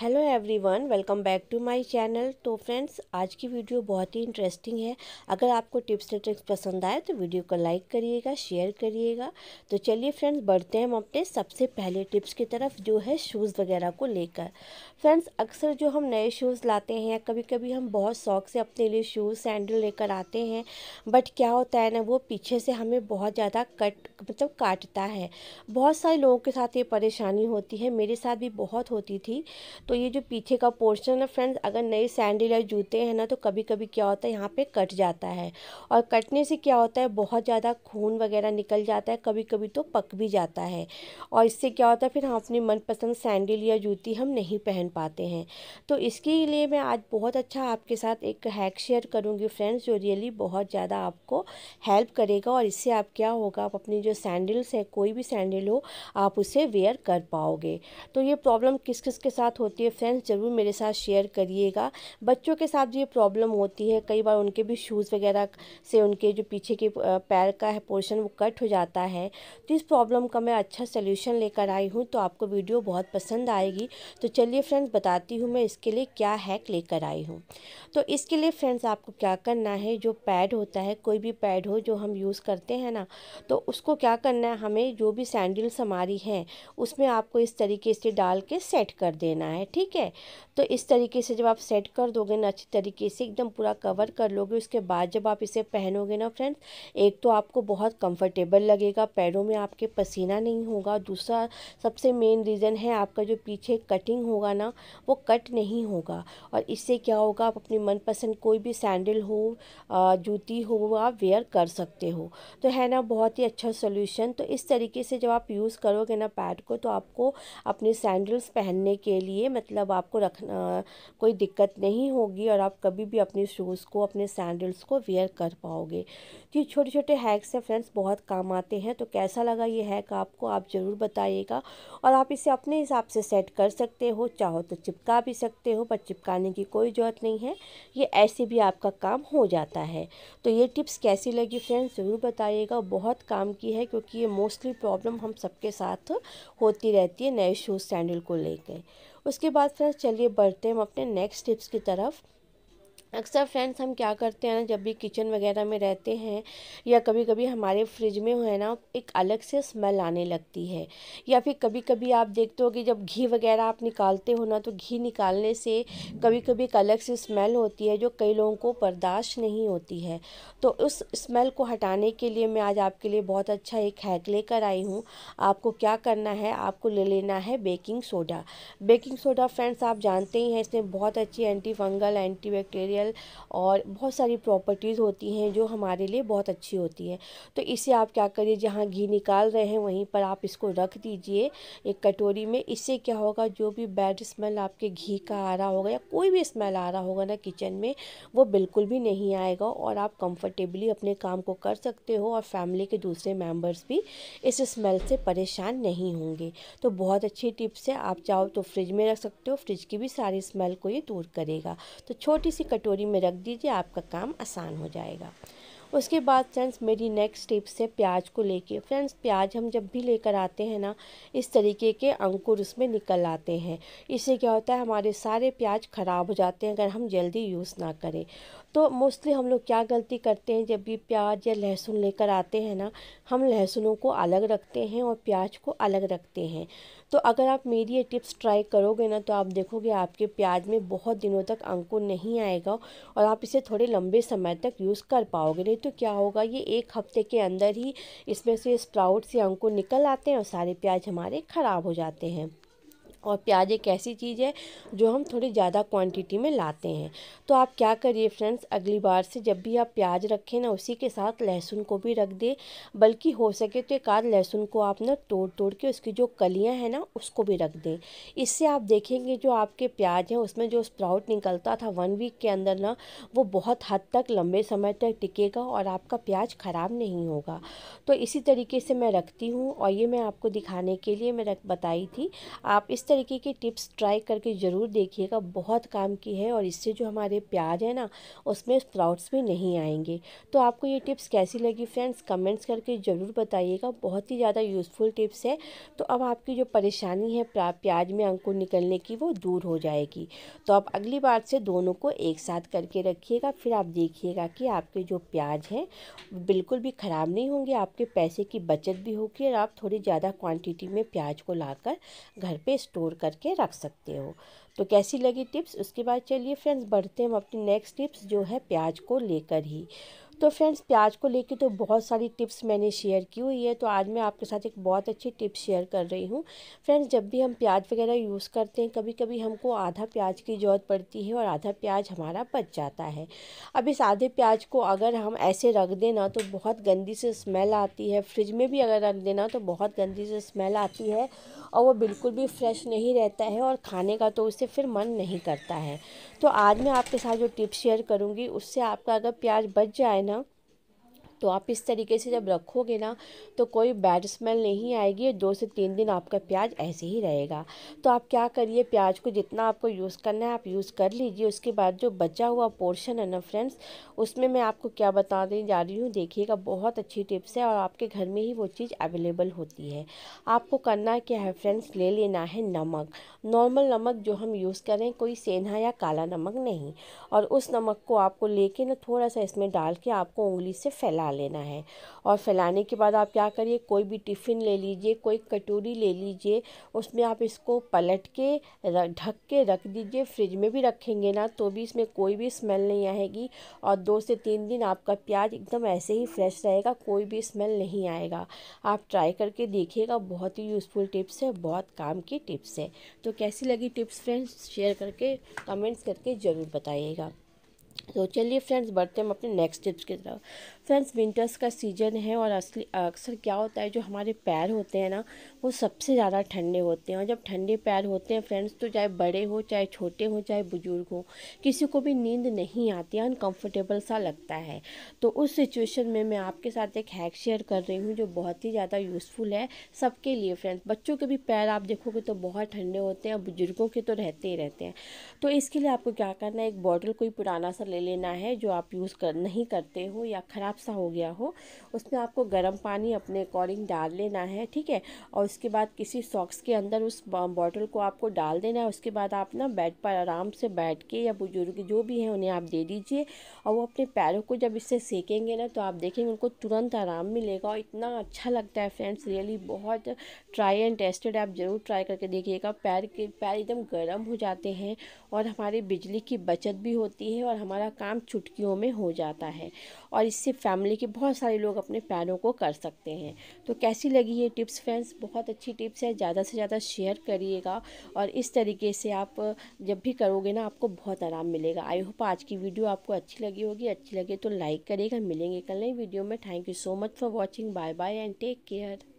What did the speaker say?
hello everyone welcome back to my channel तो friends आज की वीडियो बहुत ही इंटरेस्टिंग है अगर आपको टिप्स एंड ट्रिक्स पसंद आए तो वीडियो को लाइक करिएगा शेयर करिएगा तो चलिए फ्रेंड्स बढ़ते हैं हम अपने सबसे पहले टिप्स की तरफ जो है शूज़ वगैरह को लेकर फ्रेंड्स अक्सर जो हम नए शूज़ लाते हैं कभी कभी हम बहुत शौक से अपने लिए शूज़ सैंडल लेकर आते हैं बट क्या होता है ना वो पीछे से हमें बहुत ज़्यादा कट मतलब काटता है बहुत सारे लोगों के साथ ये परेशानी होती है मेरे साथ भी बहुत होती थी तो ये जो पीछे का पोर्शन है फ्रेंड्स अगर नए सैंडल या जूते हैं ना तो कभी कभी क्या होता है यहाँ पे कट जाता है और कटने से क्या होता है बहुत ज़्यादा खून वगैरह निकल जाता है कभी कभी तो पक भी जाता है और इससे क्या होता है फिर हम अपनी मनपसंद सैंडल या जूती हम नहीं पहन पाते हैं तो इसके लिए मैं आज बहुत अच्छा आपके साथ एक हैक शेयर करूँगी फ्रेंड्स जो रियली बहुत ज़्यादा आपको हेल्प करेगा और इससे आप क्या होगा आप अपनी जो सैंडल्स है कोई भी सैंडल हो आप उसे वेयर कर पाओगे तो ये प्रॉब्लम किस किस के साथ होती होती है फ्रेंड्स ज़रूर मेरे साथ शेयर करिएगा बच्चों के साथ ये प्रॉब्लम होती है कई बार उनके भी शूज़ वगैरह से उनके जो पीछे के पैर का है पोर्शन वो कट हो जाता है तो इस प्रॉब्लम का मैं अच्छा सोल्यूशन लेकर आई हूँ तो आपको वीडियो बहुत पसंद आएगी तो चलिए फ्रेंड्स बताती हूँ मैं इसके लिए क्या हैक लेकर आई हूँ तो इसके लिए फ्रेंड्स आपको क्या करना है जो पैड होता है कोई भी पैड हो जो हम यूज़ करते हैं ना तो उसको क्या करना है हमें जो भी सैंडल्स हमारी हैं उसमें आपको इस तरीके से डाल के सेट कर देना है ठीक है तो इस तरीके से जब आप सेट कर दोगे ना अच्छी तरीके से एकदम पूरा कवर कर लोगे उसके बाद जब आप इसे पहनोगे ना फ्रेंड्स एक तो आपको बहुत कंफर्टेबल लगेगा पैरों में आपके पसीना नहीं होगा दूसरा सबसे मेन रीज़न है आपका जो पीछे कटिंग होगा ना वो कट नहीं होगा और इससे क्या होगा आप अपनी मनपसंद कोई भी सैंडल हो जूती हो वो आप वेयर कर सकते हो तो है ना बहुत ही अच्छा सोल्यूशन तो इस तरीके से जब आप यूज़ करोगे ना पैड को तो आपको अपने सैंडल्स पहनने के लिए मतलब आपको रखना कोई दिक्कत नहीं होगी और आप कभी भी अपने शूज़ को अपने सैंडल्स को वेयर कर पाओगे तो ये छोटे छोटे हैक्स हैं फ्रेंड्स बहुत काम आते हैं तो कैसा लगा ये हैक आपको आप ज़रूर बताइएगा और आप इसे अपने हिसाब से सेट कर सकते हो चाहो तो चिपका भी सकते हो पर चिपकाने की कोई ज़रूरत नहीं है ये ऐसे भी आपका काम हो जाता है तो ये टिप्स कैसी लगी फ्रेंड्स ज़रूर बताइएगा बहुत काम की है क्योंकि ये मोस्टली प्रॉब्लम हम सबके साथ होती रहती है नए शूज़ सैंडल को लेकर उसके बाद फ्रेंड्स चलिए बढ़ते हैं हम अपने नेक्स्ट टिप्स की तरफ अक्सर फ्रेंड्स हम क्या करते हैं ना जब भी किचन वगैरह में रहते हैं या कभी कभी हमारे फ्रिज में है ना एक अलग से स्मेल आने लगती है या फिर कभी कभी आप देखते हो कि जब घी वगैरह आप निकालते हो ना तो घी निकालने से कभी कभी एक अलग से स्मेल होती है जो कई लोगों को बर्दाश्त नहीं होती है तो उस स्मेल को हटाने के लिए मैं आज आपके लिए बहुत अच्छा एक हैक लेकर आई हूँ आपको क्या करना है आपको ले लेना है baking soda baking soda friends आप जानते ही हैं इसमें बहुत अच्छी anti fungal anti bacteria material और बहुत सारी प्रॉपर्टीज़ होती हैं जो हमारे लिए बहुत अच्छी होती हैं तो इसे आप क्या करिए जहाँ घी निकाल रहे हैं वहीं पर आप इसको रख दीजिए एक कटोरी में इससे क्या होगा जो भी बैड स्मेल आपके घी का आ रहा होगा या कोई भी स्मेल आ रहा होगा ना किचन में वो बिल्कुल भी नहीं आएगा और आप कंफर्टेबली अपने काम को कर सकते हो और फैमिली के दूसरे मेंबर्स भी इस स्मेल से परेशान नहीं होंगे तो बहुत अच्छी टिप्स है आप चाहो तो फ्रिज में रख सकते हो फ्रिज की भी सारी स्मेल को ये दूर करेगा तो छोटी सी कटोरी कटोरी में रख दीजिए आपका काम आसान हो जाएगा उसके बाद फ्रेंड्स मेरी नेक्स्ट टिप्स है प्याज को लेके फ्रेंड्स प्याज हम जब भी लेकर आते हैं ना इस तरीके के अंकुर उसमें निकल आते हैं इससे क्या होता है हमारे सारे प्याज ख़राब हो जाते हैं अगर हम जल्दी यूज़ ना करें तो मोस्टली हम लोग क्या गलती करते हैं जब भी प्याज या लहसुन लेकर आते हैं ना हम लहसुनों को अलग रखते हैं और प्याज को अलग रखते हैं तो अगर आप मेरी ये टिप्स ट्राई करोगे ना तो आप देखोगे आपके प्याज में बहुत दिनों तक अंकुर नहीं आएगा और आप इसे थोड़े लंबे समय तक यूज़ कर पाओगे नहीं तो क्या होगा ये एक हफ्ते के अंदर ही इसमें से स्प्राउट से अंकुर निकल आते हैं और सारे प्याज हमारे ख़राब हो जाते हैं और प्याज एक ऐसी चीज़ है जो हम थोड़ी ज़्यादा क्वांटिटी में लाते हैं तो आप क्या करिए फ्रेंड्स अगली बार से जब भी आप प्याज रखें ना उसी के साथ लहसुन को भी रख दें बल्कि हो सके तो एक आध लहसुन को आप ना तोड़ तोड़ के उसकी जो कलियाँ हैं ना उसको भी रख दें इससे आप देखेंगे जो आपके प्याज हैं उसमें जो स्प्राउट निकलता था वन वीक के अंदर ना वो बहुत हद तक लंबे समय तक टिकेगा और आपका प्याज ख़राब नहीं होगा तो इसी तरीके से मैं रखती हूँ और ये मैं आपको दिखाने के लिए मैं रख बताई थी आप इस तरीके की टिप्स ट्राई करके ज़रूर देखिएगा बहुत काम की है और इससे जो हमारे प्याज है ना उसमें स्प्राउट्स भी नहीं आएंगे तो आपको ये टिप्स कैसी लगी फ्रेंड्स कमेंट्स करके ज़रूर बताइएगा बहुत ही ज़्यादा यूज़फुल टिप्स है तो अब आपकी जो परेशानी है प्याज में अंकुर निकलने की वो दूर हो जाएगी तो आप अगली बार से दोनों को एक साथ करके रखिएगा फिर आप देखिएगा कि आपके जो प्याज हैं बिल्कुल भी ख़राब नहीं होंगे आपके पैसे की बचत भी होगी और आप थोड़ी ज़्यादा क्वान्टिटी में प्याज को ला घर पर स्टोर स्टोर करके रख सकते हो तो कैसी लगी टिप्स उसके बाद चलिए फ्रेंड्स बढ़ते हैं हम अपनी नेक्स्ट टिप्स जो है प्याज को लेकर ही तो फ्रेंड्स प्याज को लेके तो बहुत सारी टिप्स मैंने शेयर की हुई है तो आज मैं आपके साथ एक बहुत अच्छी टिप्स शेयर कर रही हूँ फ्रेंड्स जब भी हम प्याज वगैरह यूज़ करते हैं कभी कभी हमको आधा प्याज की ज़रूरत पड़ती है और आधा प्याज हमारा बच जाता है अब इस आधे प्याज को अगर हम ऐसे रख देना तो बहुत गंदी से स्मेल आती है फ्रिज में भी अगर रख देना तो बहुत गंदी से स्मेल आती है और वो बिल्कुल भी फ्रेश नहीं रहता है और खाने का तो उससे फिर मन नहीं करता है तो आज मैं आपके साथ जो टिप्स शेयर करूँगी उससे आपका अगर प्याज बच जाए तो आप इस तरीके से जब रखोगे ना तो कोई बैड स्मेल नहीं आएगी दो से तीन दिन आपका प्याज ऐसे ही रहेगा तो आप क्या करिए प्याज को जितना आपको यूज़ करना है आप यूज़ कर लीजिए उसके बाद जो बचा हुआ पोर्शन है ना फ्रेंड्स उसमें मैं आपको क्या बताने जा रही हूँ देखिएगा बहुत अच्छी टिप्स है और आपके घर में ही वो चीज़ अवेलेबल होती है आपको करना क्या है फ्रेंड्स ले लेना है नमक नॉर्मल नमक जो हम यूज़ करें कोई सेंधा या काला नमक नहीं और उस नमक को आपको लेके ना थोड़ा सा इसमें डाल के आपको उंगली से फैला फैला लेना है और फैलाने के बाद आप क्या करिए कोई भी टिफ़िन ले लीजिए कोई कटोरी ले लीजिए उसमें आप इसको पलट के ढक के रख दीजिए फ्रिज में भी रखेंगे ना तो भी इसमें कोई भी स्मेल नहीं आएगी और दो से तीन दिन आपका प्याज एकदम ऐसे ही फ्रेश रहेगा कोई भी स्मेल नहीं आएगा आप ट्राई करके देखिएगा बहुत ही यूज़फुल टिप्स है बहुत काम की टिप्स है तो कैसी लगी टिप्स फ्रेंड्स शेयर करके कमेंट्स करके ज़रूर बताइएगा तो चलिए फ्रेंड्स बढ़ते हम अपने नेक्स्ट टिप्स की तरफ फ्रेंड्स विंटर्स का सीज़न है और असली अक्सर क्या होता है जो हमारे पैर होते हैं ना वो सबसे ज़्यादा ठंडे होते हैं और जब ठंडे पैर होते हैं फ्रेंड्स तो चाहे बड़े हो चाहे छोटे हो चाहे बुज़ुर्ग हो किसी को भी नींद नहीं आती है अनकम्फर्टेबल सा लगता है तो उस सिचुएशन में मैं आपके साथ एक हैक शेयर कर रही हूँ जो बहुत ही ज़्यादा यूज़फुल है सबके लिए फ्रेंड्स बच्चों के भी पैर आप देखोगे तो बहुत ठंडे होते हैं बुज़ुर्गों के तो रहते ही रहते हैं तो इसके लिए आपको क्या करना है एक बॉटल कोई पुराना सा ले लेना है जो आप यूज़ कर नहीं करते हो या ख़राब सा हो गया हो उसमें आपको गर्म पानी अपने अकॉर्डिंग डाल लेना है ठीक है और उसके बाद किसी सॉक्स के अंदर उस बॉटल को आपको डाल देना है उसके बाद आप ना बेड पर आराम से बैठ के या बुजुर्ग जो भी हैं उन्हें आप दे दीजिए और वो अपने पैरों को जब इससे सेकेंगे ना तो आप देखेंगे उनको तुरंत आराम मिलेगा और इतना अच्छा लगता है फ्रेंड्स रियली बहुत ट्राई एंड टेस्टेड आप ज़रूर ट्राई करके देखिएगा पैर के पैर एकदम गर्म हो जाते हैं और हमारे बिजली की बचत भी होती है और हमारा काम चुटकियों में हो जाता है और इससे फैमिली के बहुत सारे लोग अपने पैरों को कर सकते हैं तो कैसी लगी ये टिप्स फ्रेंड्स बहुत अच्छी टिप्स है ज़्यादा से ज़्यादा शेयर करिएगा और इस तरीके से आप जब भी करोगे ना आपको बहुत आराम मिलेगा आई होप आज की वीडियो आपको अच्छी लगी होगी अच्छी लगे तो लाइक करिएगा मिलेंगे कल नई वीडियो में thank you so much for watching bye bye and take care